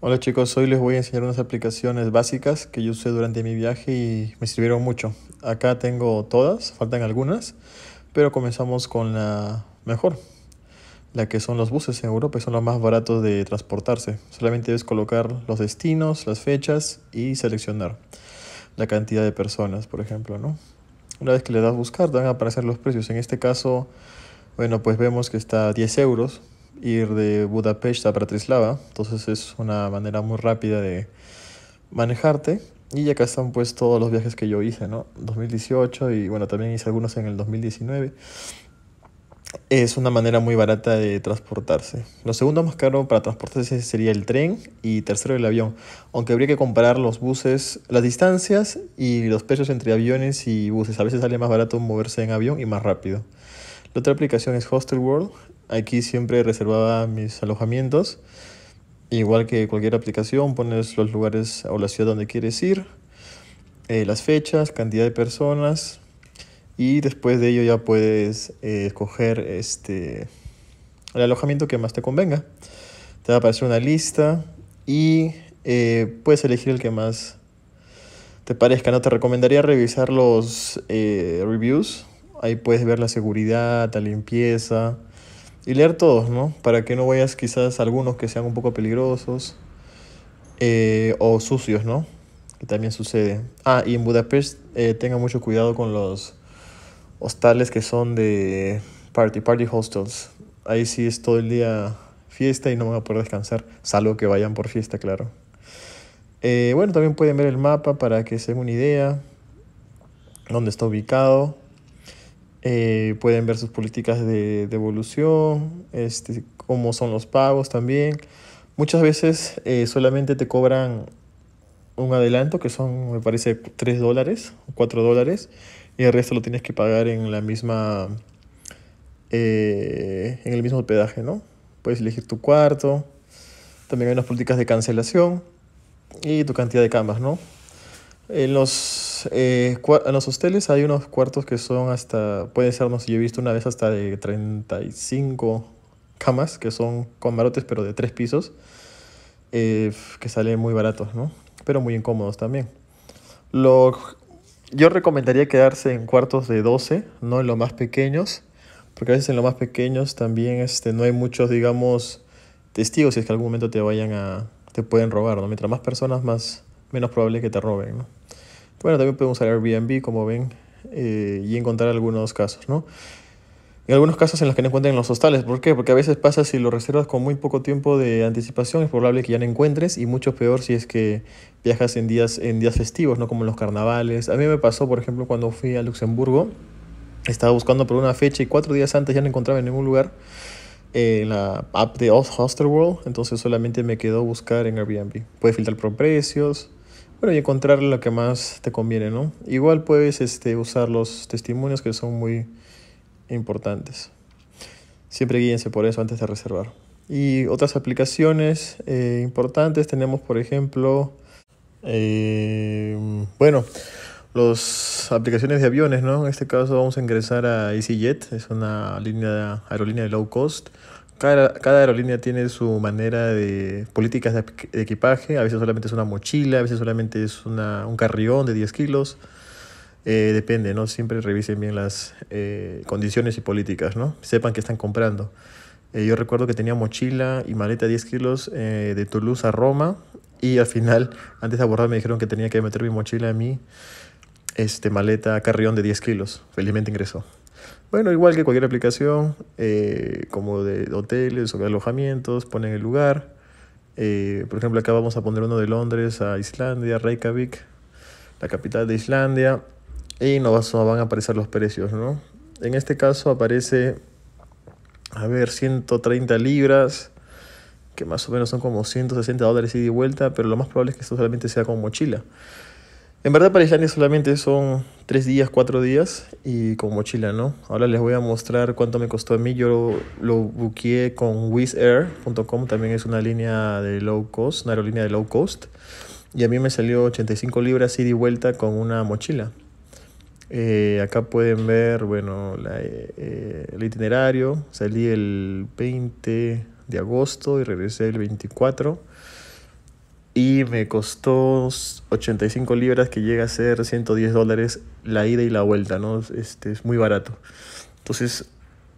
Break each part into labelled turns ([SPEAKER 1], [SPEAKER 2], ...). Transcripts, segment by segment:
[SPEAKER 1] Hola chicos, hoy les voy a enseñar unas aplicaciones básicas que yo usé durante mi viaje y me sirvieron mucho. Acá tengo todas, faltan algunas, pero comenzamos con la mejor, la que son los buses en Europa, son los más baratos de transportarse. Solamente debes colocar los destinos, las fechas y seleccionar la cantidad de personas, por ejemplo, ¿no? Una vez que le das buscar, te van a aparecer los precios. En este caso, bueno, pues vemos que está a 10 euros ir de Budapest a Bratislava, entonces es una manera muy rápida de manejarte. Y acá están pues todos los viajes que yo hice, ¿no? 2018 y bueno, también hice algunos en el 2019. Es una manera muy barata de transportarse. Lo segundo más caro para transportarse sería el tren y tercero el avión, aunque habría que comparar los buses, las distancias y los precios entre aviones y buses. A veces sale más barato moverse en avión y más rápido. La otra aplicación es Hostel World Aquí siempre reservaba mis alojamientos. Igual que cualquier aplicación, pones los lugares o la ciudad donde quieres ir, eh, las fechas, cantidad de personas y después de ello ya puedes eh, escoger este, el alojamiento que más te convenga. Te va a aparecer una lista y eh, puedes elegir el que más te parezca. No te recomendaría revisar los reviews. Ahí puedes ver la seguridad, la limpieza, y leer todos, ¿no? Para que no vayas quizás algunos que sean un poco peligrosos eh, o sucios, ¿no? Que también sucede. Ah, y en Budapest eh, tengan mucho cuidado con los hostales que son de party, party hostels. Ahí sí es todo el día fiesta y no van a poder descansar, salvo que vayan por fiesta, claro. Eh, bueno, también pueden ver el mapa para que se den una idea dónde está ubicado. Eh, pueden ver sus políticas de devolución, este, cómo son los pagos también. Muchas veces eh, solamente te cobran un adelanto que son, me parece, 3 dólares o 4 dólares y el resto lo tienes que pagar en la misma eh, en el mismo hospedaje, ¿no? Puedes elegir tu cuarto, también hay unas políticas de cancelación y tu cantidad de camas, ¿no? En los eh, en los hosteles hay unos cuartos que son hasta, puede ser, no sé, yo he visto una vez hasta de 35 camas, que son con pero de tres pisos, eh, que salen muy baratos, ¿no? Pero muy incómodos también. Lo, yo recomendaría quedarse en cuartos de 12, no en los más pequeños, porque a veces en los más pequeños también este, no hay muchos, digamos, testigos si es que algún momento te vayan a, te pueden robar, ¿no? Mientras más personas, más, menos probable que te roben, ¿no? Bueno, también podemos usar Airbnb, como ven, eh, y encontrar algunos casos, ¿no? En algunos casos en los que no encuentren los hostales. ¿Por qué? Porque a veces pasa si lo reservas con muy poco tiempo de anticipación, es probable que ya no encuentres y mucho peor si es que viajas en días, en días festivos, ¿no? Como en los carnavales. A mí me pasó, por ejemplo, cuando fui a Luxemburgo, estaba buscando por una fecha y cuatro días antes ya no encontraba en ningún lugar eh, la app de Hostelworld, entonces solamente me quedó buscar en Airbnb. Puedes filtrar por precios, bueno, y encontrar lo que más te conviene, ¿no? Igual puedes este, usar los testimonios que son muy importantes. Siempre guíense por eso antes de reservar. Y otras aplicaciones eh, importantes tenemos, por ejemplo, eh, bueno, las aplicaciones de aviones, ¿no? En este caso vamos a ingresar a EasyJet, es una línea aerolínea de low cost cada, aerolínea tiene su manera de políticas de equipaje, a veces solamente es una mochila, a veces solamente es una, un carrión de 10 kilos. Eh, depende, ¿no? Siempre revisen bien las eh, condiciones y políticas, ¿no? Sepan qué están comprando. Eh, yo recuerdo que tenía mochila y maleta 10 kilos de Toulouse a Roma y al final, antes de abordar, me dijeron que tenía que meter mi mochila a mi este, maleta carrión de 10 kilos. Felizmente ingresó. Bueno, igual que cualquier aplicación, eh, como de hoteles o de alojamientos, ponen el lugar. Eh, por ejemplo, acá vamos a poner uno de Londres a Islandia, Reykjavik, la capital de Islandia, y nos van a aparecer los precios, ¿no? En este caso aparece, a ver, 130 libras, que más o menos son como 160 dólares ida y vuelta, pero lo más probable es que esto solamente sea con mochila. En verdad para Islandia solamente son 3 días, 4 días y con mochila, ¿no? Ahora les voy a mostrar cuánto me costó a mí. Yo lo buqueé con wizzair.com, también es una línea de low cost, una aerolínea de low cost. Y a mí me salió 85 libras ida y vuelta con una mochila. Eh, acá pueden ver, bueno, eh, eh, el itinerario. Salí el 20 de agosto y regresé el 24 y me costó 85 libras que llega a ser 110 dólares la ida y la vuelta, ¿no? Este, es muy barato. Entonces,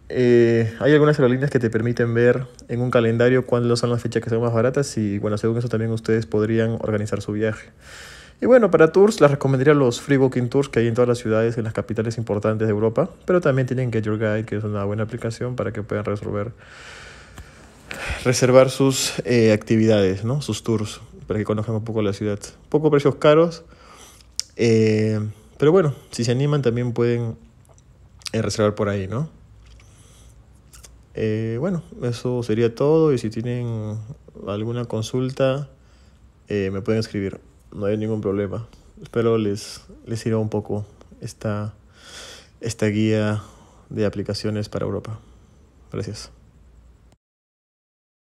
[SPEAKER 1] eh, hay algunas aerolíneas que te permiten ver en un calendario cuándo son las fechas que son más baratas y bueno, según eso también ustedes podrían organizar su viaje. Y bueno, para tours les recomendaría los free booking tours que hay en todas las ciudades, en las capitales importantes de Europa, pero también tienen Get Your Guide, que es una buena aplicación para que puedan resolver, reservar sus eh, actividades, ¿no? sus tours para que conozcan un poco la ciudad. Un poco precios caros, eh, pero bueno, si se animan también pueden eh, reservar por ahí, ¿no? Eh, bueno, eso sería todo y si tienen alguna consulta me pueden escribir, no hay ningún problema. Espero les, les sirva un poco esta, esta guía de aplicaciones para Europa. Gracias.